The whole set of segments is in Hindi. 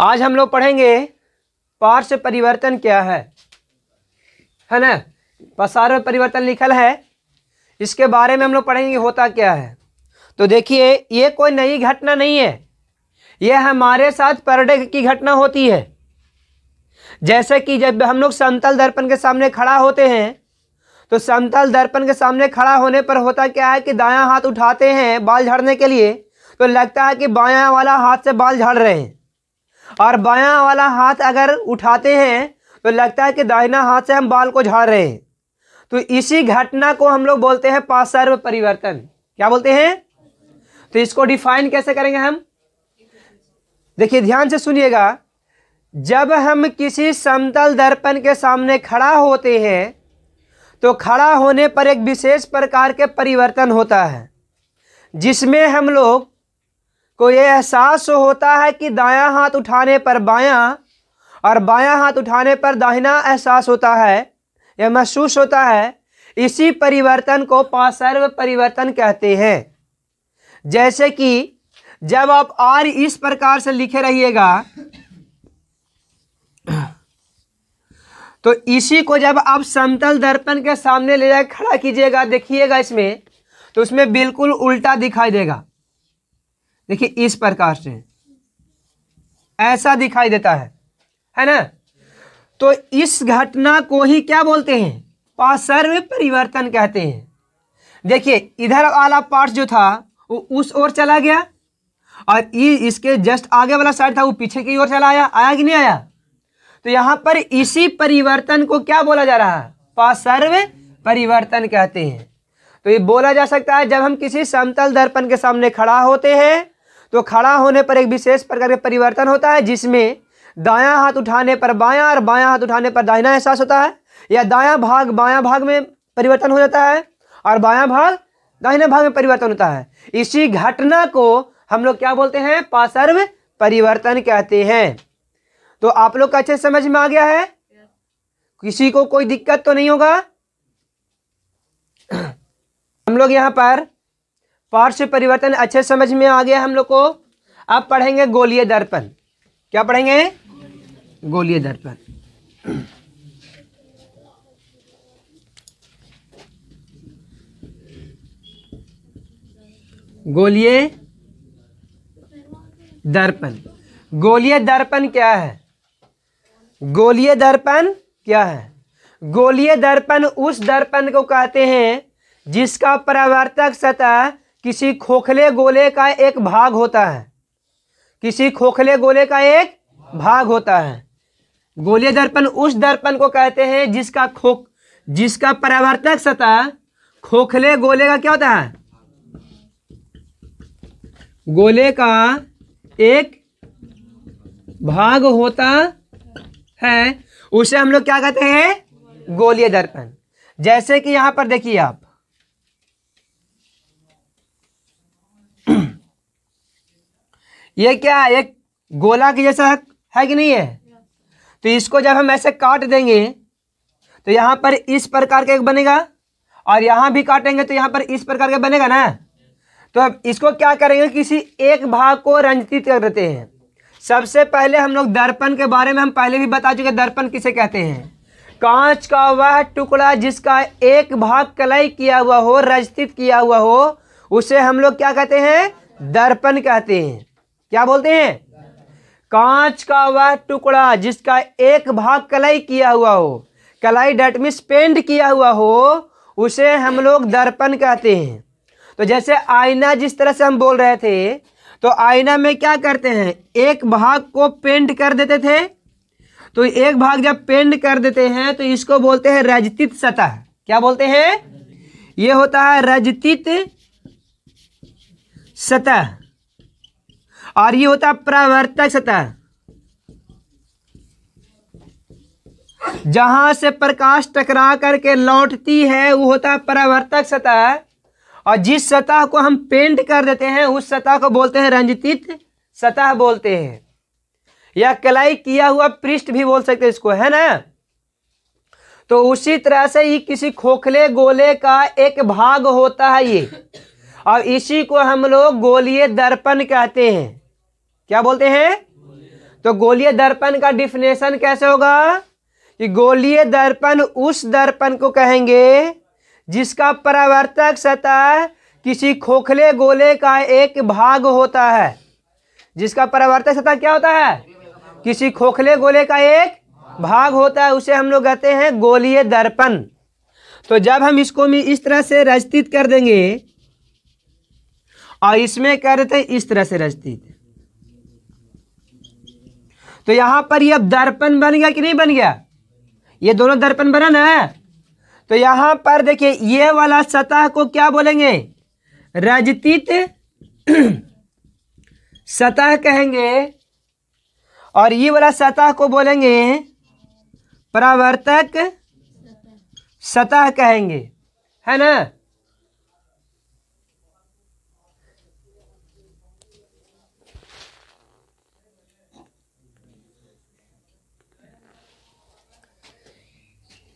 आज हम लोग पढ़ेंगे पार्श्व परिवर्तन क्या है है ना पसार परिवर्तन लिखल है इसके बारे में हम लोग पढ़ेंगे होता क्या है तो देखिए ये कोई नई घटना नहीं है यह हमारे साथ पर की घटना होती है जैसे कि जब हम लोग समतल दर्पण के सामने खड़ा होते हैं तो समतल दर्पण के सामने खड़ा होने पर होता क्या है कि दायां हाथ उठाते हैं बाल झाड़ने के लिए तो लगता है कि बायां वाला हाथ से बाल झाड़ रहे हैं और बायां वाला हाथ अगर उठाते हैं तो लगता है कि दाहिना हाथ से हम बाल को झाड़ रहे हैं तो इसी घटना को हम लोग बोलते हैं पासर्व परिवर्तन क्या बोलते हैं तो इसको डिफाइन कैसे करेंगे हम देखिए ध्यान से सुनिएगा जब हम किसी समतल दर्पण के सामने खड़ा होते हैं तो खड़ा होने पर एक विशेष प्रकार के परिवर्तन होता है जिसमें हम लोग को ये एहसास तो होता है कि दायां हाथ उठाने पर बायां और बायां हाथ उठाने पर दाहिना एहसास होता है या महसूस होता है इसी परिवर्तन को पासर्व परिवर्तन कहते हैं जैसे कि जब आप आर इस प्रकार से लिखे रहिएगा तो इसी को जब आप समतल दर्पण के सामने ले जाकर खड़ा कीजिएगा देखिएगा इसमें तो उसमें बिल्कुल उल्टा दिखाई देगा देखिए इस प्रकार से ऐसा दिखाई देता है है ना तो इस घटना को ही क्या बोलते हैं पासर्व परिवर्तन कहते हैं देखिए इधर वाला पार्ट जो था वो उस ओर चला गया और इसके जस्ट आगे वाला साइड था वो पीछे की ओर चला आया आया कि नहीं आया तो यहां पर इसी परिवर्तन को क्या बोला जा रहा है पासर्व परिवर्तन कहते हैं तो ये बोला जा सकता है जब हम किसी समतल दर्पण के सामने खड़ा होते हैं तो खड़ा होने पर एक विशेष प्रकार का परिवर्तन होता है जिसमें दायां हाथ उठाने पर बायां और बायां हाथ उठाने पर दाहिना एहसास होता है या दायां भाग बायां भाग में परिवर्तन हो जाता है और बायां भाग दाहिने भाग में परिवर्तन होता है इसी घटना को हम लोग क्या बोलते हैं पासर्व परिवर्तन कहते हैं तो आप लोग का अच्छे समझ में आ गया है किसी को कोई दिक्कत तो नहीं होगा हम लोग यहाँ पर पार्श्व परिवर्तन अच्छे समझ में आ गया हम लोग को अब पढ़ेंगे गोलीय दर्पण क्या पढ़ेंगे गोलीय दर्पण गोलीय दर्पण गोलीय दर्पण क्या है गोलीय दर्पण क्या है गोलीय दर्पण उस दर्पण को कहते हैं जिसका परावर्तक सतह किसी खोखले गोले का एक भाग होता है किसी खोखले गोले का एक भाग होता है गोले दर्पण उस दर्पण को कहते हैं जिसका खो जिसका परावर्तक सतह खोखले गोले का क्या होता है गोले का एक भाग होता है उसे हम लोग क्या कहते हैं गोलीय दर्पण जैसे कि यहां पर देखिए आप ये क्या है एक गोला के जैसा है कि नहीं है तो इसको जब हम ऐसे काट देंगे तो यहाँ पर इस प्रकार का एक बनेगा और यहाँ भी काटेंगे तो यहाँ पर इस प्रकार का बनेगा ना तो अब इसको क्या करेंगे किसी एक भाग को रंजित कर देते हैं सबसे पहले हम लोग दर्पण के बारे में हम पहले भी बता चुके दर्पण किसे कहते हैं कांच का वह टुकड़ा जिसका एक भाग कलाई किया हुआ हो रजित किया हुआ हो उसे हम लोग क्या कहते हैं दर्पण कहते हैं क्या बोलते हैं कांच का वह टुकड़ा जिसका एक भाग कलाई किया हुआ हो कलाई डेट डटमिस पेंट किया हुआ हो उसे हम लोग दर्पण कहते हैं तो जैसे आईना जिस तरह से हम बोल रहे थे तो आईना में क्या करते हैं एक भाग को पेंट कर देते थे तो एक भाग जब पेंट कर देते हैं तो इसको बोलते हैं रजतित सतह क्या बोलते हैं ये होता है रजतित सतह और ये होता है प्रवर्तक सतह जहां से प्रकाश टकरा करके लौटती है वो होता है प्रवर्तक सतह और जिस सतह को हम पेंट कर देते हैं उस सतह को बोलते हैं रंजित सतह बोलते हैं या कलाई किया हुआ पृष्ठ भी बोल सकते हैं इसको है ना तो उसी तरह से ये किसी खोखले गोले का एक भाग होता है ये और इसी को हम लोग गोलीय दर्पण कहते हैं क्या बोलते हैं तो गोलीय दर्पण का डिफिनेशन कैसे होगा कि गोलीय दर्पण उस दर्पण को कहेंगे जिसका परावर्तक सतह किसी खोखले गोले का एक भाग होता है जिसका परावर्तक सतह क्या होता है किसी खोखले गोले का एक भाग होता है उसे हम लोग कहते हैं गोलीय दर्पण तो जब हम इसको भी इस तरह से रचित कर देंगे और इसमें कह देते इस तरह से रचित तो यहां पर यह दर्पण बन गया कि नहीं बन गया ये दोनों दर्पण बना ना तो यहां पर देखिए ये वाला सतह को क्या बोलेंगे रजतीत सतह कहेंगे और ये वाला सतह को बोलेंगे परावर्तक सतह कहेंगे है ना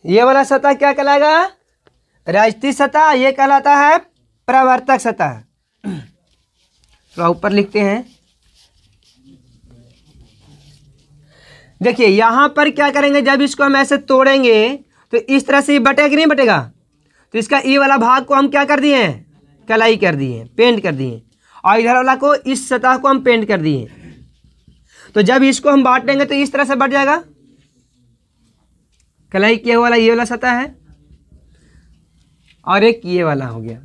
ये वाला सतह क्या कहलाएगा राजती सतह ये कहलाता है प्रवर्तक सतह थोड़ा तो ऊपर लिखते हैं देखिए यहां पर क्या करेंगे जब इसको हम ऐसे तोड़ेंगे तो इस तरह से ये बटेगा कि नहीं बटेगा तो इसका ई वाला भाग को हम क्या कर दिए कलाई कर दिए पेंट कर दिए और इधर वाला को इस सतह को हम पेंट कर दिए तो जब इसको हम बांटेंगे तो इस तरह से बट जाएगा कलाई क्या वाला ये वाला सतह है और एक ये वाला हो गया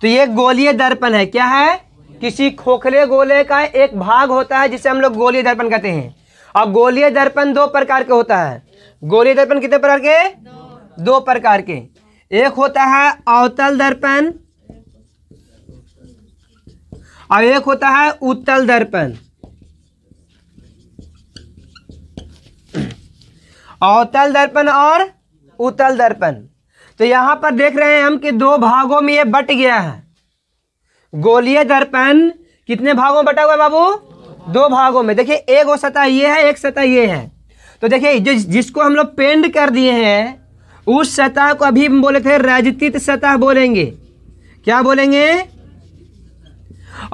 तो ये गोलीय दर्पण है क्या है किसी खोखले गोले का एक भाग होता है जिसे हम लोग गोलीय दर्पण कहते हैं और गोलीय दर्पण दो प्रकार के होता है गोलीय दर्पण कितने प्रकार के दो, दो प्रकार के एक होता है अवतल दर्पण और एक होता है उत्तल दर्पण अवतल दर्पण और उतल दर्पण तो यहां पर देख रहे हैं हम कि दो भागों में ये बट गया है गोलीय दर्पण कितने भागों में बटा हुआ है बाबू दो भागों में देखिए एक वो सतह ये है एक सतह ये है तो देखिए जो जिसको हम लोग पेंट कर दिए हैं उस सतह को अभी हम बोले थे राजतीत सतह बोलेंगे क्या बोलेंगे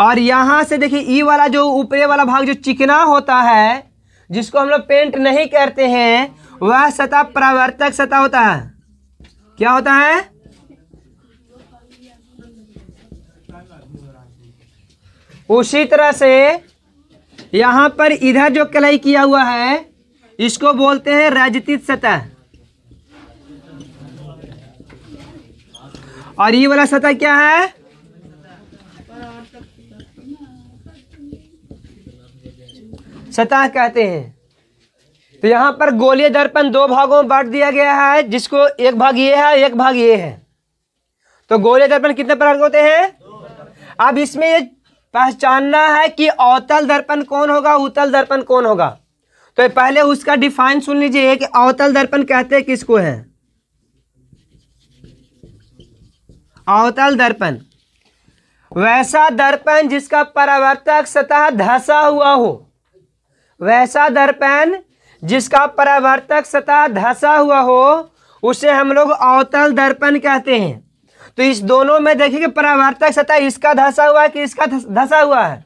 और यहां से देखिए ई वाला जो ऊपरे वाला भाग जो चिकना होता है जिसको हम लोग पेंट नहीं करते हैं वह सतह प्रवर्तक सतह होता है क्या होता है उसी तरह से यहां पर इधर जो कलई किया हुआ है इसको बोलते हैं राजतीत सतह और ये वाला सतह क्या है सतह कहते हैं तो यहाँ पर गोलीय दर्पण दो भागों में बांट दिया गया है जिसको एक भाग ये है एक भाग ये है तो गोलीय दर्पण कितने प्रकार के होते हैं अब इसमें ये पहचानना है कि अवतल दर्पण कौन होगा उतल दर्पण कौन होगा तो पहले उसका डिफाइन सुन लीजिए कि अवतल दर्पण कहते हैं किसको है अवतल दर्पण वैसा दर्पण जिसका परावर्तक सतह धसा हुआ हो वैसा दर्पण जिसका परावर्तक सतह धसा हुआ हो उसे हम लोग अवतल दर्पण कहते हैं तो इस दोनों में देखिए परावर्तक सतह इसका धसा हुआ है कि इसका धसा हुआ है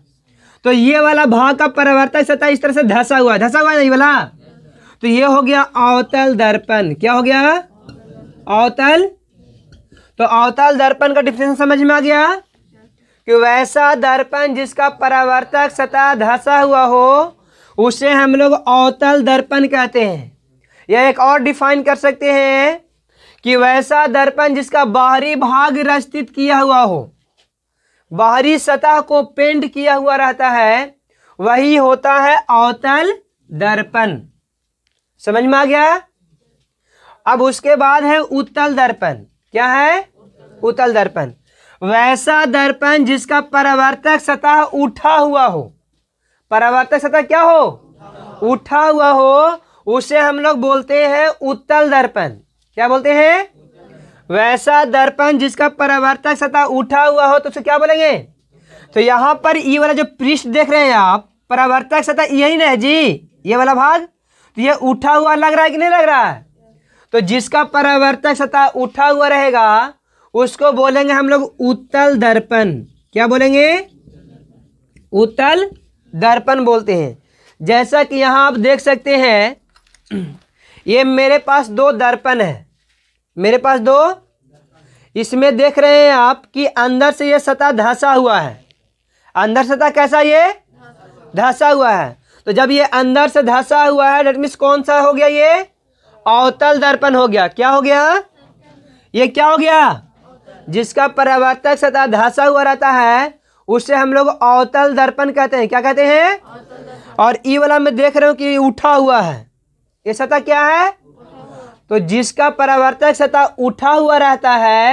तो ये वाला भाग का परावर्तक सतह इस तरह से धसा हुआ धसा हुआ नहीं वाला तो ये हो गया अवतल दर्पण क्या हो गया अवतल तो अवतल दर्पण का डिफिनेशन समझ में आ गया कि वैसा दर्पण जिसका परावर्तक सतह धसा हुआ हो उसे हम लोग अवतल दर्पण कहते हैं यह एक और डिफाइन कर सकते हैं कि वैसा दर्पण जिसका बाहरी भाग रस्तित किया हुआ हो बाहरी सतह को पेंट किया हुआ रहता है वही होता है अवतल दर्पण समझ में आ गया अब उसके बाद है उत्तल दर्पण क्या है उत्तल दर्पण वैसा दर्पण जिसका परावर्तक सतह उठा हुआ हो परावर्तक सतह क्या हो उठा हुआ हो उसे हम लोग बोलते हैं उत्तल दर्पण क्या बोलते हैं वैसा दर्पण जिसका परावर्तक सतह उठा हुआ हो तो उसे क्या बोलेंगे तो यहां पर ये वाला जो पृष्ठ देख रहे हैं आप परावर्तक सतह यही ना है जी ये वाला भाग तो ये उठा हुआ लग रहा है कि नहीं लग रहा है तो जिसका परावर्तक सतह उठा हुआ रहेगा उसको बोलेंगे हम लोग उत्तल दर्पण क्या बोलेंगे उत्तल दर्पण बोलते हैं जैसा कि यहाँ आप देख सकते हैं ये मेरे पास दो दर्पण है मेरे पास दो इसमें देख रहे हैं आप कि अंदर से ये सतह धंसा हुआ है अंदर सतह कैसा ये धंसा हुआ है तो जब ये अंदर से धंसा हुआ है डेट मीन्स कौन सा हो गया ये अवतल दर्पण हो गया क्या हो गया ये क्या हो गया जिसका परावर्तक सतह धंसा हुआ रहता है उससे हम लोग अवतल दर्पण कहते हैं क्या कहते हैं और ई वाला में देख रहे हो कि उठा हुआ है ये सतह क्या है तो जिसका परावर्तक सतह उठा हुआ रहता है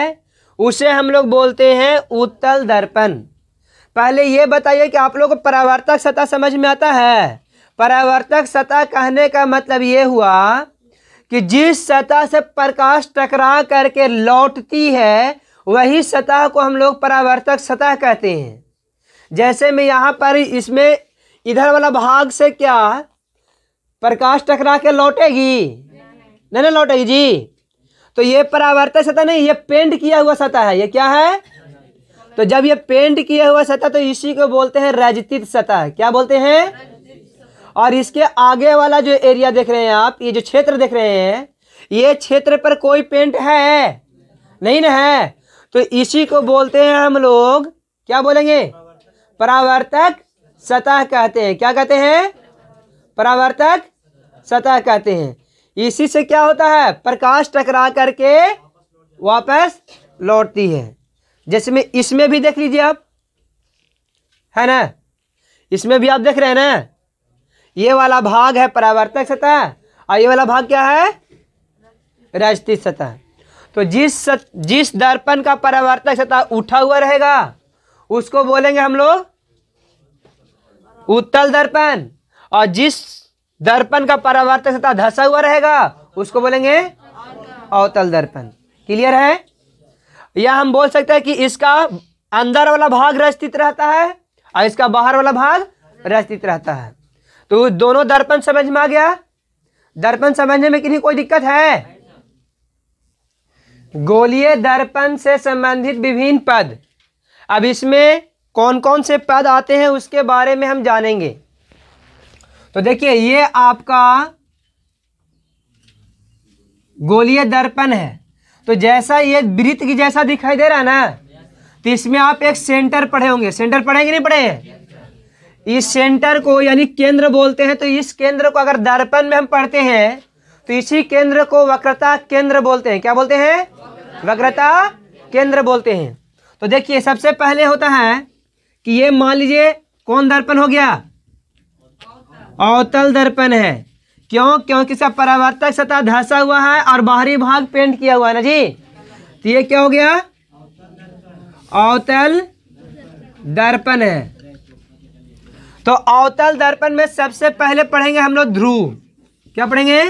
उसे हम लोग बोलते हैं उत्तल दर्पण पहले ये बताइए कि आप लोग को परावर्तक सतह समझ में आता है परावर्तक सतह कहने का मतलब ये हुआ कि जिस सतह से प्रकाश टकरा करके लौटती है वही सतह को हम लोग परावर्तक सतह कहते हैं जैसे मैं यहाँ पर इसमें इधर वाला भाग से क्या प्रकाश टकरा के लौटेगी नहीं नहीं लौटेगी जी तो ये परावर्तक सतह नहीं ये पेंट किया हुआ सतह है ये क्या है तो जब ये पेंट किया हुआ सतह तो इसी को बोलते हैं रजतित सतह क्या बोलते हैं और इसके आगे वाला जो एरिया देख रहे हैं आप ये जो क्षेत्र देख रहे हैं ये क्षेत्र पर कोई पेंट है नहीं ना है तो इसी को बोलते हैं हम लोग क्या बोलेंगे परावर्तक सतह कहते हैं क्या कहते हैं परावर्तक सतह कहते हैं इसी से क्या होता है प्रकाश टकरा करके वापस लौटती है जैसे में इसमें भी देख लीजिए आप है ना इसमें भी आप देख रहे हैं ना ये वाला भाग है परावर्तक सतह और ये वाला भाग क्या है राजती सतह तो जिस सत, जिस दर्पण का परावर्तक सतह उठा हुआ रहेगा उसको बोलेंगे हम लोग उत्तल दर्पण और जिस दर्पण का परावर्तक सतह धसा हुआ रहेगा उसको बोलेंगे अवतल दर्पण क्लियर है या हम बोल सकते हैं कि इसका अंदर वाला भाग रचित रहता है और इसका बाहर वाला भाग रचित रहता है तो दोनों दर्पण समझ में आ गया दर्पण समझने में कितनी कोई दिक्कत है गोलीय दर्पण से संबंधित विभिन्न पद अब इसमें कौन कौन से पद आते हैं उसके बारे में हम जानेंगे तो देखिए ये आपका गोलीय दर्पण है तो जैसा ये वृत्त की जैसा दिखाई दे रहा है ना तो इसमें आप एक सेंटर पढ़े होंगे सेंटर पढ़ेंगे नहीं पढ़े हैं इस सेंटर को यानी केंद्र बोलते हैं तो इस केंद्र को अगर दर्पण में हम पढ़ते हैं तो इसी केंद्र को वक्रता केंद्र बोलते हैं क्या बोलते हैं वक्रता केंद्र बोलते हैं तो देखिए सबसे पहले होता है कि ये मान लीजिए कौन दर्पण हो गया अवतल दर्पण है क्यों क्योंकि इसका परावर्तक सतह धसा हुआ है और बाहरी भाग पेंट किया हुआ है ना जी तो ये क्या हो गया अवतल दर्पण है तो अवतल दर्पण में सबसे पहले पढ़ेंगे हम लोग ध्रुव क्या पढ़ेंगे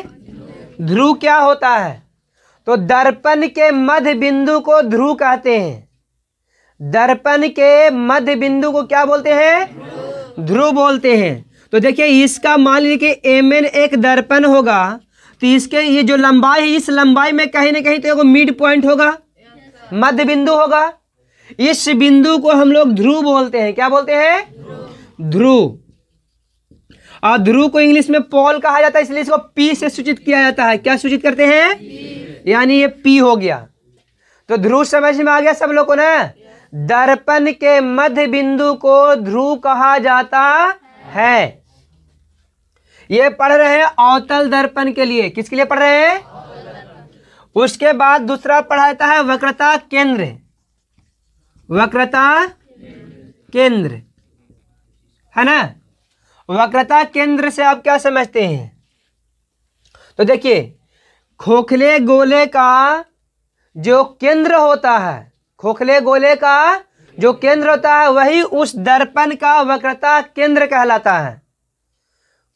ध्रुव क्या होता है तो दर्पण के मध्य बिंदु को ध्रुव कहते हैं दर्पण के मध्य बिंदु को क्या बोलते हैं ध्रुव बोलते हैं तो देखिए इसका मान लीजिए कि एम एन एक दर्पण होगा तो इसके ये जो लंबाई है इस लंबाई में कहीं ना कहीं तो एगो मिड पॉइंट होगा मध्य बिंदु होगा इस बिंदु को हम लोग ध्रुव बोलते हैं क्या बोलते हैं ध्रुव और ध्रुव को इंग्लिश में पोल कहा जाता है इसलिए इसको पी से सूचित किया जाता है क्या सूचित करते हैं यानी ये पी हो गया तो ध्रुव समझ में आ गया सब लोगों ने दर्पण के मध्य बिंदु को ध्रुव कहा जाता है ये पढ़ रहे हैं अवतल दर्पण के लिए किसके लिए पढ़ रहे हैं उसके बाद दूसरा पढ़ाता है वक्रता केंद्र वक्रता केंद्र है ना वक्रता केंद्र से आप क्या समझते हैं तो देखिए खोखले गोले का जो केंद्र होता है खोखले गोले का जो केंद्र होता है वही उस दर्पण का वक्रता केंद्र कहलाता है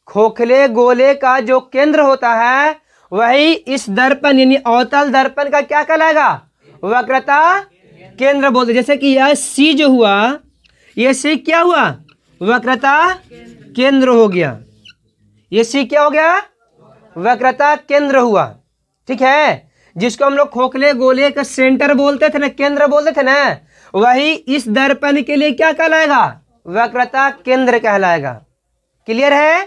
खोखले गोले का जो केंद्र होता है वही इस दर्पण यानी अवतल दर्पण का क्या कहलाएगा वक्रता केंद्र बोलते जैसे कि यह सी जो हुआ यह सी क्या हुआ वक्रता केंद्र हो गया यह सी क्या हो गया वक्रता केंद्र हुआ ठीक है जिसको हम लोग खोखले गोले का सेंटर बोलते थे ना केंद्र बोलते थे ना वही इस दर्पण के लिए क्या कहलाएगा वक्रता केंद्र कहलाएगा क्लियर है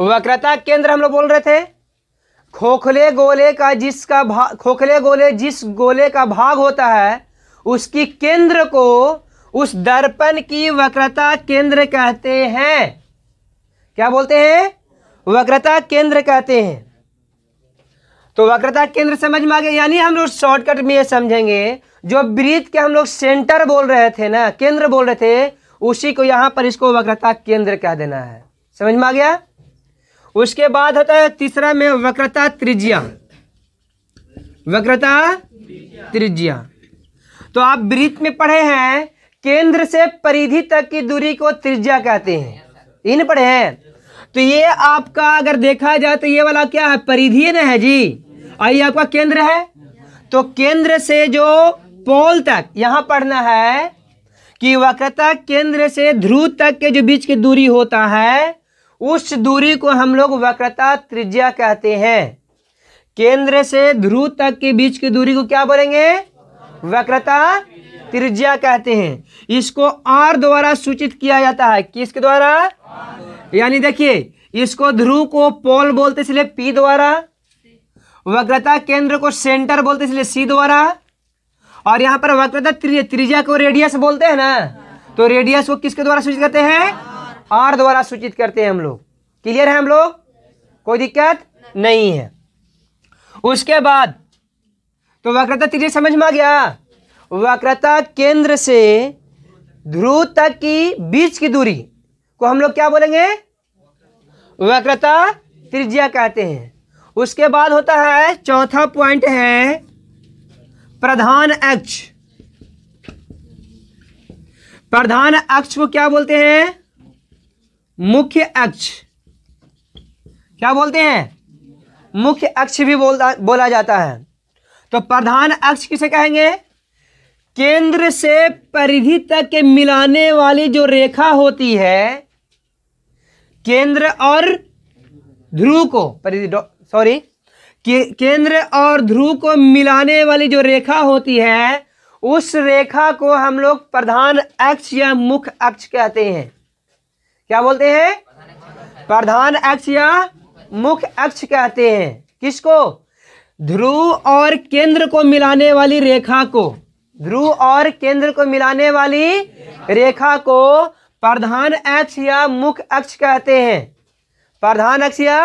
वक्रता केंद्र हम लोग बोल रहे थे खोखले गोले का जिसका भाग खोखले गोले जिस गोले का भाग होता है उसकी केंद्र को उस दर्पण की वक्रता केंद्र कहते हैं क्या बोलते हैं वक्रता केंद्र कहते हैं तो वक्रता केंद्र समझ में आ गया यानी हम लोग शॉर्टकट में ये समझेंगे जो ब्रीथ के हम लोग सेंटर बोल रहे थे ना केंद्र बोल रहे थे उसी को यहां पर इसको वक्रता केंद्र कह देना है समझ में आ गया उसके बाद होता है तीसरा में वक्रता त्रिज्या वक्रता त्रिज्या तो आप ब्रीत में पढ़े हैं केंद्र से परिधि तक की दूरी को त्रिज्या कहते हैं इन पढ़े हैं तो ये आपका अगर देखा जाए तो ये वाला क्या है परिधीन है जी और ये आपका केंद्र है तो केंद्र से जो पोल तक यहां पढ़ना है कि वक्रता केंद्र से ध्रुव तक के जो बीच की दूरी होता है उस दूरी को हम लोग वक्रता त्रिज्या कहते हैं केंद्र से ध्रुव तक के बीच की दूरी को क्या बोलेंगे वक्रता त्रिज्या कहते हैं इसको आर द्वारा सूचित किया जाता है किसके द्वारा यानी देखिए इसको ध्रुव को पोल बोलते इसलिए पी द्वारा वक्रता केंद्र को सेंटर बोलते इसलिए सी द्वारा और यहां पर वक्रता त्रिज्या को रेडियस बोलते हैं ना तो रेडियस को किसके द्वारा सूचित करते हैं आर द्वारा सूचित करते हैं हम लोग क्लियर है हम लोग कोई दिक्कत नहीं है उसके बाद तो वक्रता त्रिज्या समझ में आ गया वक्रता केंद्र से ध्रुव तक की बीच की दूरी को हम लोग क्या बोलेंगे वक्रता त्रिज्या कहते हैं उसके बाद होता है चौथा पॉइंट है प्रधान अक्ष प्रधान अक्ष को क्या बोलते हैं मुख्य अक्ष क्या बोलते हैं मुख्य अक्ष भी बोलता बोला जाता है तो प्रधान अक्ष किसे कहेंगे केंद्र से परिधि तक के मिलाने वाली जो रेखा होती है केंद्र और ध्रुव को सॉरी के, केंद्र और ध्रुव को मिलाने वाली जो रेखा होती है उस रेखा को हम लोग प्रधान अक्ष या मुख्य अक्ष कहते हैं क्या बोलते हैं प्रधान अक्ष या मुख्य अक्ष कहते हैं किसको ध्रुव और केंद्र को मिलाने वाली रेखा को ध्रुव और केंद्र को मिलाने वाली रेखा को प्रधान अक्ष या मुख्य अक्ष कहते हैं प्रधान अक्ष या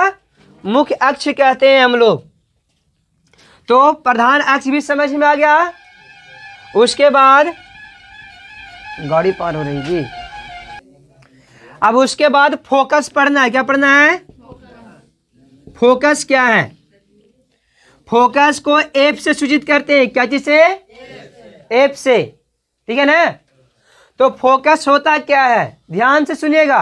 मुख्य अक्ष कहते हैं हम लोग तो प्रधान अक्ष भी समझ में आ गया उसके बाद गाड़ी पार हो रही जी अब उसके बाद फोकस पढ़ना है क्या पढ़ना है फोकस क्या है फोकस को एफ से सूचित करते हैं क्या चीज से एफ से ठीक है ना तो फोकस होता क्या है ध्यान से सुनिएगा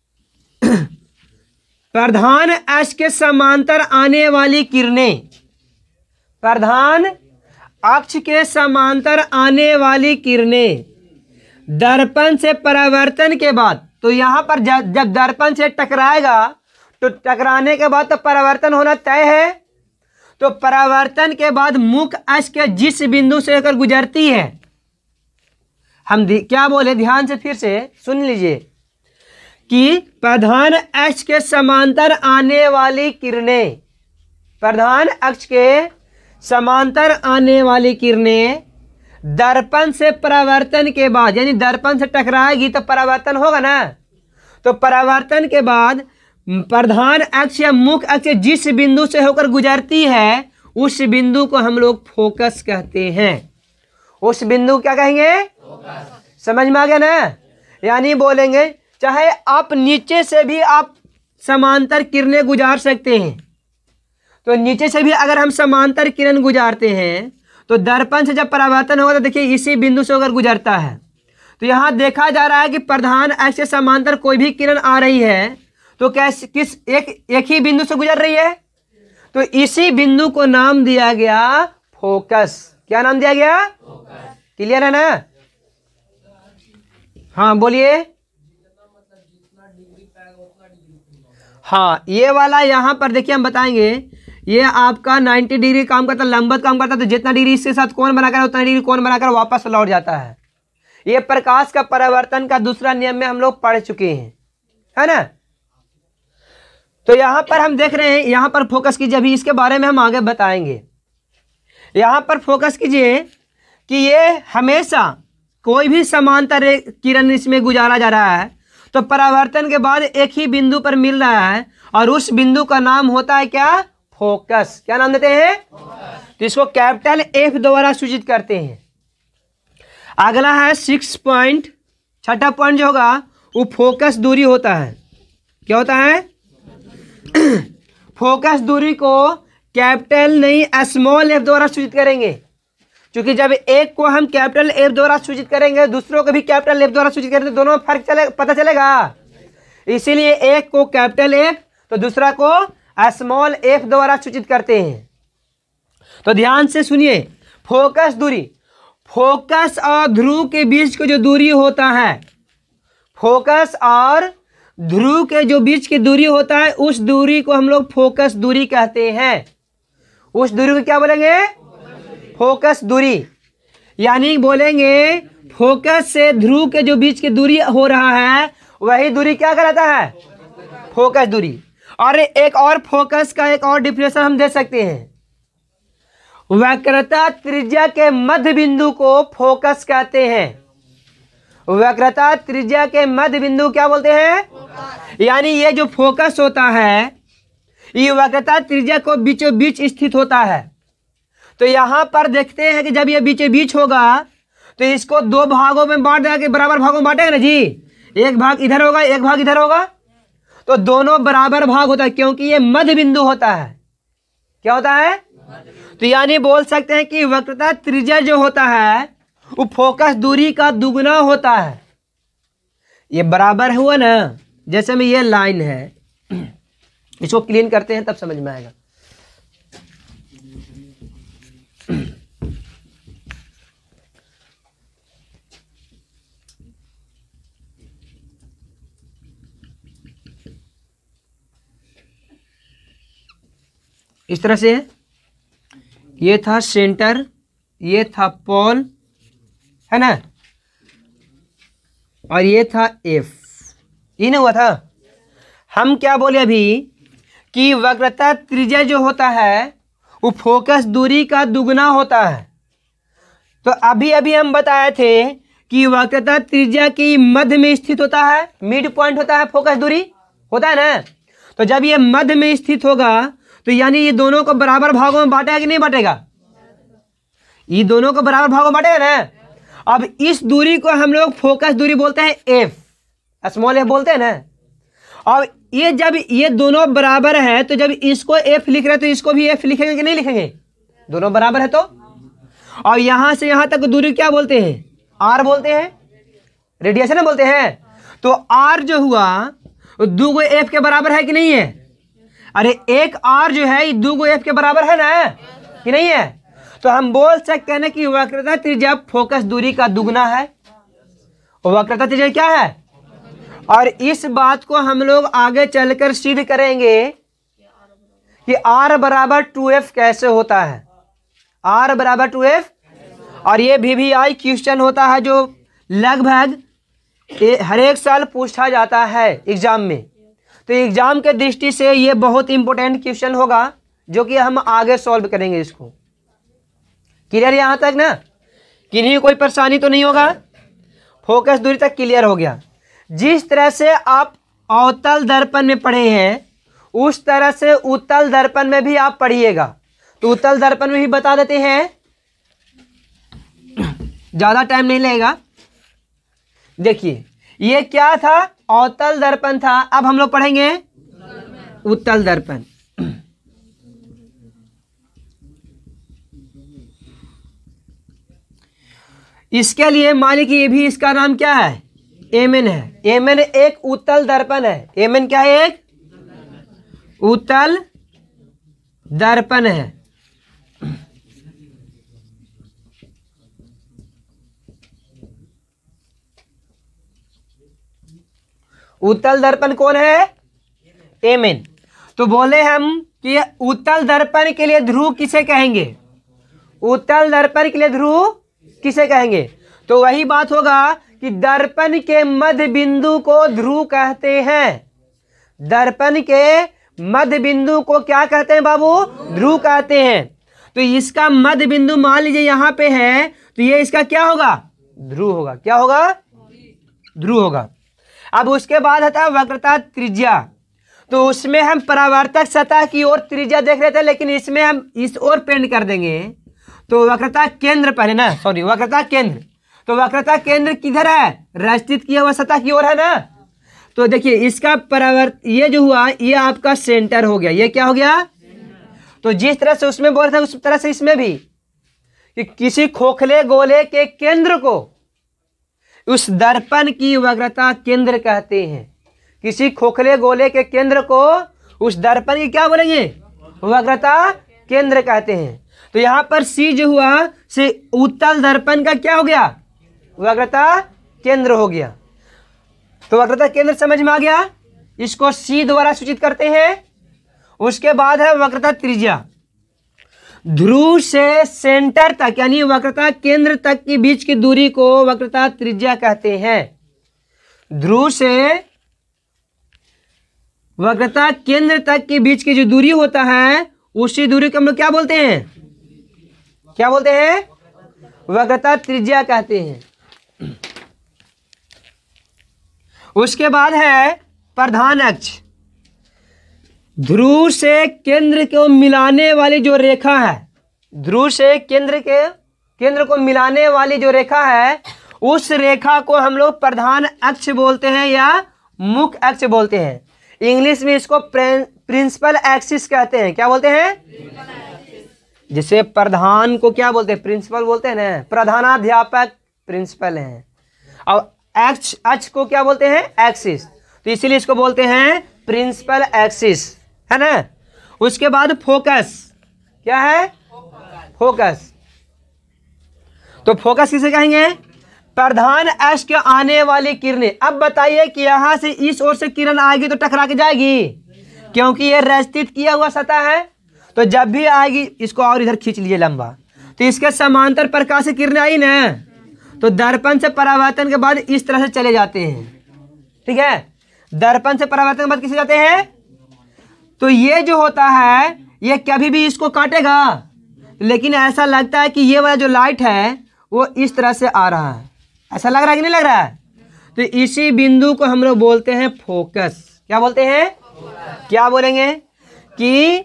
प्रधान अश के समांतर आने वाली किरणें प्रधान अक्ष के समांतर आने वाली किरणें दर्पण से परावर्तन के बाद तो यहां पर जब जब दर्पण से टकराएगा तो टकराने के बाद तो परावर्तन होना तय है तो परावर्तन के बाद मुख अश के जिस बिंदु से होकर गुजरती है हम क्या बोले ध्यान से फिर से सुन लीजिए कि प्रधान अक्ष के समांतर आने वाली किरणें प्रधान अक्ष के समांतर आने वाली किरणें दर्पण से परावर्तन के बाद यानी दर्पण से टकराएगी तो परावर्तन होगा ना तो परावर्तन के बाद प्रधान अक्ष या मुख्य अक्ष जिस बिंदु से होकर गुजरती है उस बिंदु को हम लोग फोकस कहते हैं उस बिंदु क्या कहेंगे समझ में आ गया ना यानी बोलेंगे चाहे आप नीचे से भी आप समांतर किरणें गुजार सकते हैं तो नीचे से भी अगर हम समांतर किरण गुजारते हैं तो दर्पण से जब परावर्तन होगा तो देखिए इसी बिंदु से अगर गुजरता है तो यहाँ देखा जा रहा है कि प्रधान ऐसे समांतर कोई भी किरण आ रही है तो कैसे किस एक एक ही बिंदु से गुजर रही है तो इसी बिंदु को नाम दिया गया फोकस क्या नाम दिया गया क्लियर है ना हाँ बोलिए हाँ ये वाला यहाँ पर देखिए हम बताएंगे ये आपका 90 डिग्री काम करता लंबत काम करता तो जितना डिग्री इसके साथ कौन बनाकर उतना डिग्री कौन बनाकर वापस लौट जाता है ये प्रकाश का परिवर्तन का दूसरा नियम में हम लोग पढ़ चुके हैं है ना तो यहाँ पर हम देख रहे हैं यहाँ पर फोकस कीजिए अभी इसके बारे में हम आगे बताएंगे यहाँ पर फोकस कीजिए कि ये हमेशा कोई भी समांतर किरण इसमें गुजारा जा रहा है तो परावर्तन के बाद एक ही बिंदु पर मिल रहा है और उस बिंदु का नाम होता है क्या फोकस क्या नाम देते हैं तो इसको कैपिटल एफ द्वारा सूचित करते हैं अगला है सिक्स पॉइंट छठा पॉइंट जो होगा वो फोकस दूरी होता है क्या होता है फोकस दूरी को कैपिटल नहीं स्मॉल एफ द्वारा सूचित करेंगे क्योंकि जब एक को हम कैपिटल एफ द्वारा सूचित करेंगे दूसरों को भी कैपिटल एफ द्वारा सूचित करेंगे तो दोनों में फर्क चले पता चलेगा इसीलिए एक को कैपिटल एफ तो दूसरा को स्मॉल एफ द्वारा सूचित करते हैं तो ध्यान से सुनिए फोकस दूरी फोकस और ध्रुव के बीच की जो दूरी होता है फोकस और ध्रुव के जो बीच की दूरी होता है उस दूरी को हम लोग फोकस दूरी कहते हैं उस दूरी को क्या बोलेंगे फोकस दूरी यानी बोलेंगे फोकस से ध्रुव के जो बीच की दूरी हो रहा है वही दूरी क्या कहलाता है फोकस दूरी और एक और फोकस का एक और डिफिनेशन हम दे सकते हैं वक्रता त्रिज्या के मध्य बिंदु को फोकस कहते हैं वक्रता त्रिज्या के मध्य बिंदु क्या बोलते हैं यानी ये जो फोकस होता है ये वक्रता त्रिज्या को बीचों बीच स्थित होता है तो यहां पर देखते हैं कि जब ये बीचे बीच होगा तो इसको दो भागों में बांट देगा कि बराबर भागों में बांटेगा ना जी एक भाग इधर होगा एक भाग इधर होगा तो दोनों बराबर भाग होता है क्योंकि ये मध्य बिंदु होता है क्या होता है तो यानी बोल सकते हैं कि वक्रता त्रिज्या जो होता है वो फोकस दूरी का दुगुना होता है ये बराबर हुआ ना जैसे में ये लाइन है इसको क्लीन करते हैं तब समझ में आएगा इस तरह से ये था सेंटर ये था पोल है ना और ये था एफ ये नहीं हुआ था हम क्या बोले अभी कि वक्रता त्रिज्या जो होता है वो फोकस दूरी का दुगना होता है तो अभी अभी हम बताए थे कि वक्रता त्रिज्या की मध्य में स्थित होता है मिड पॉइंट होता है फोकस दूरी होता है ना तो जब ये मध्य में स्थित होगा तो यानी ये दोनों को बराबर भागों में बांटेगा कि नहीं बांटेगा ये दोनों को बराबर भागों में बांटेगा ना अब इस दूरी को हम लोग फोकस दूरी बोलते हैं एफ स्मॉल एफ बोलते हैं ना और ये जब ये दोनों बराबर है तो जब इसको एफ लिख रहे हैं तो इसको भी एफ लिखेंगे कि नहीं लिखेंगे दोनों बराबर है तो और यहां से यहां तक दूरी क्या बोलते हैं आर बोलते हैं रेडिएशन बोलते हैं तो आर जो हुआ दू गो एफ के बराबर है कि नहीं है अरे एक आर जो है दू गो एफ के बराबर है ना कि नहीं है तो हम बोल सकते हैं कि वक्रता त्रिज्या फोकस दूरी का दुगना है वक्रता त्रिज्या क्या है और इस बात को हम लोग आगे चलकर सिद्ध करेंगे कि आर बराबर टू एफ कैसे होता है आर बराबर टू एफ और ये भी भी आई क्वेश्चन होता है जो लगभग हर एक साल पूछा जाता है एग्ज़ाम में तो एग्ज़ाम के दृष्टि से ये बहुत इंपॉर्टेंट क्वेश्चन होगा जो कि हम आगे सॉल्व करेंगे इसको क्लियर यहाँ तक ना किन्हीं कोई परेशानी तो नहीं होगा फोकस दूरी तक क्लियर हो गया जिस तरह से आप अवतल दर्पण में पढ़े हैं उस तरह से उत्तल दर्पण में भी आप पढ़िएगा तो उत्तल दर्पण में भी बता देते हैं ज़्यादा टाइम नहीं लगेगा देखिए ये क्या था अवतल दर्पण था अब हम लोग पढ़ेंगे उत्तल दर्पण इसके लिए मान लीजिए ये भी इसका नाम क्या है एमएन है एमएन एक उत्तल दर्पण है एमएन क्या है एक उत्तल दर्पण है उत्तल दर्पण कौन है एमएन तो बोले हम कि उत्तल दर्पण के लिए ध्रुव किसे कहेंगे उत्तल दर्पण के लिए ध्रुव किसे कहेंगे तो वही बात होगा कि दर्पण के मध्य बिंदु को ध्रुव कहते हैं दर्पण के मध्य बिंदु को क्या कहते हैं बाबू ध्रुव कहते हैं तो इसका मध्य बिंदु मान लीजिए यहां पे है तो ये इसका क्या होगा ध्रुव होगा क्या होगा ध्रुव होगा अब उसके बाद आता है वक्रता त्रिज्या तो उसमें हम परावर्तक सतह की ओर त्रिज्या देख रहे थे लेकिन इसमें हम इस ओर पेंट कर देंगे तो वक्रता केंद्र पहले ना सॉरी वक्रता केंद्र तो वक्रता केंद्र किधर है राजस्थित किया हुआ सतह की ओर है ना तो देखिए इसका परावर्त ये जो हुआ ये आपका सेंटर हो गया ये क्या हो गया तो जिस तरह से उसमें बोल था उस तरह से इसमें भी कि किसी खोखले गोले के केंद्र को उस दर्पण की वक्रता केंद्र कहते हैं किसी खोखले गोले के केंद्र को उस दर्पण की क्या बोलेंगे वक्रता केंद्र कहते हैं तो यहां पर सी जो हुआ से उत्तल दर्पण का क्या हो गया वक्रता केंद्र हो गया तो वक्रता केंद्र समझ में आ गया इसको सी द्वारा सूचित करते हैं उसके बाद है वक्रता त्रिज्या ध्रुव से सेंटर तक यानी वक्रता केंद्र तक के बीच की दूरी को वक्रता त्रिज्या कहते हैं ध्रुव से वक्रता केंद्र तक के बीच की जो दूरी होता है उसी दूरी को हम लोग क्या बोलते हैं क्या बोलते हैं वक्रता त्रिज्या कहते हैं उसके बाद है प्रधान अक्ष ध्रुव से केंद्र को मिलाने वाली जो रेखा है ध्रुव से केंद्र के केंद्र को मिलाने वाली जो रेखा है उस रेखा को हम लोग प्रधान अक्ष बोलते हैं या मुख्य अक्ष बोलते हैं इंग्लिश में इसको प्रिंसिपल एक्सिस कहते हैं क्या बोलते हैं जिसे प्रधान को क्या बोलते हैं प्रिंसिपल बोलते हैं ना प्रधानाध्यापक प्रिंसिपल हैं और एक्स अच को क्या बोलते हैं एक्सिस तो इसीलिए इसको बोलते हैं प्रिंसिपल एक्सिस है ना उसके बाद फोकस क्या है फोकस तो फोकस किसे कहेंगे प्रधान एस के आने वाली किरणें अब बताइए कि यहां से इस ओर से किरण आएगी तो टकरा के जाएगी क्योंकि ये रस्तित किया हुआ सतह है तो जब भी आएगी इसको और इधर खींच लीजिए लंबा तो इसके समांतर प्रकाश से किरणें आई ना तो दर्पण से परावर्तन के बाद इस तरह से चले जाते हैं ठीक है दर्पण से परावर्तन के बाद किसे जाते हैं तो ये जो होता है ये कभी भी इसको काटेगा लेकिन ऐसा लगता है कि ये वाला जो लाइट है वो इस तरह से आ रहा है ऐसा लग रहा है कि नहीं लग रहा है तो इसी बिंदु को हम लोग बोलते हैं फोकस क्या बोलते हैं क्या बोलेंगे कि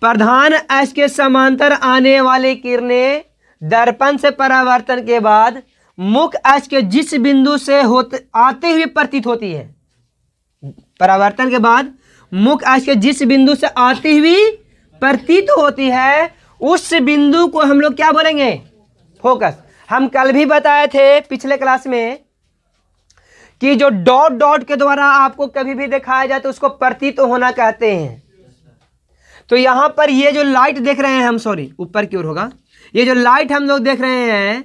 प्रधान अक्ष के समांतर आने वाले किरणें दर्पण से परावर्तन के बाद मुख अक्ष के जिस बिंदु से होते आते हुए प्रतीत होती है परावर्तन के बाद मुख अच के जिस बिंदु से आती हुई प्रतीत होती है उस बिंदु को हम लोग क्या बोलेंगे फोकस हम कल भी बताए थे पिछले क्लास में कि जो डॉट डॉट के द्वारा आपको कभी भी दिखाया जाए तो उसको प्रतीत होना कहते हैं तो यहां पर ये जो लाइट देख रहे हैं हम सॉरी ऊपर की ओर होगा ये जो लाइट हम लोग देख रहे हैं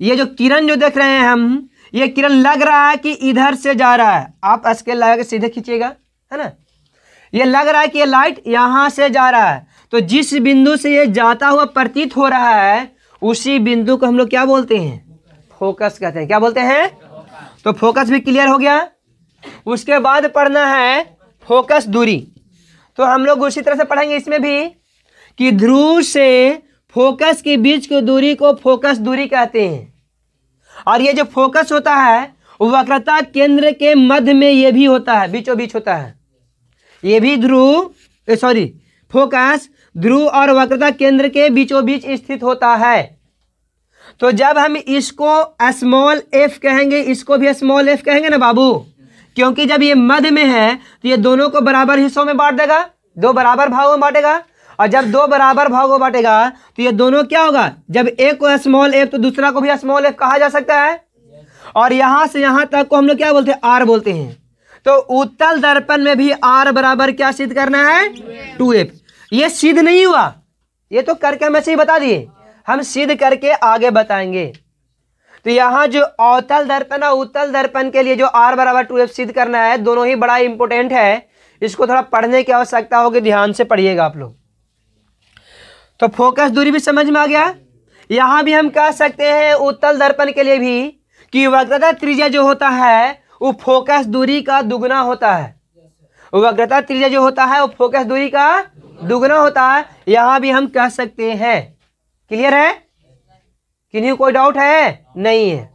ये जो किरण जो देख रहे हैं हम ये किरण लग रहा है कि इधर से जा रहा है आप स्केल लगा के सीधे खींचेगा है ना ये लग रहा है कि ये लाइट यहाँ से जा रहा है तो जिस बिंदु से ये जाता हुआ प्रतीत हो रहा है उसी बिंदु को हम लोग क्या बोलते हैं फोकस कहते हैं क्या बोलते हैं तो फोकस भी क्लियर हो गया उसके बाद पढ़ना है फोकस दूरी तो हम लोग उसी तरह से पढ़ेंगे इसमें भी कि ध्रुव से फोकस के बीच की दूरी को फोकस दूरी कहते हैं और ये जो फोकस होता है वक्रता केंद्र के मध्य में ये भी होता है बीचों बीच होता है ये भी ध्रुव सॉरी फोकस ध्रुव और वक्रता केंद्र के बीचों बीच स्थित होता है तो जब हम इसको स्मॉल एफ कहेंगे इसको भी स्मॉल एफ कहेंगे ना बाबू क्योंकि जब ये मध्य में है तो ये दोनों को बराबर हिस्सों में बांट देगा दो बराबर भागों में बांटेगा और जब दो बराबर हो बांटेगा तो ये दोनों क्या होगा जब एक को स्मॉल एफ तो दूसरा को भी स्मॉल एफ कहा जा सकता है और यहां से यहां तक को हम लोग क्या बोलते हैं आर बोलते हैं तो उत्तल दर्पण में भी आर बराबर क्या सिद्ध करना है टू एफ ये सिद्ध नहीं हुआ ये तो करके हमें से ही बता दिए हम सिद्ध करके आगे बताएंगे तो यहाँ जो अवतल दर्पण और उत्तल दर्पण के लिए जो आर बराबर टू एफ सिद्ध करना है दोनों ही बड़ा इंपॉर्टेंट है इसको थोड़ा पढ़ने की आवश्यकता होगी ध्यान से पढ़िएगा आप लोग तो फोकस दूरी भी समझ में आ गया यहाँ भी हम कह सकते हैं उत्तल दर्पण के लिए भी कि वक्रता त्रिज्या जो होता है वो फोकस दूरी का दुगना होता है वक्रता त्रिज्या जो होता है वो फोकस दूरी का दुगना होता है यहाँ भी हम कह सकते हैं क्लियर है किन्हीं कोई डाउट है नहीं है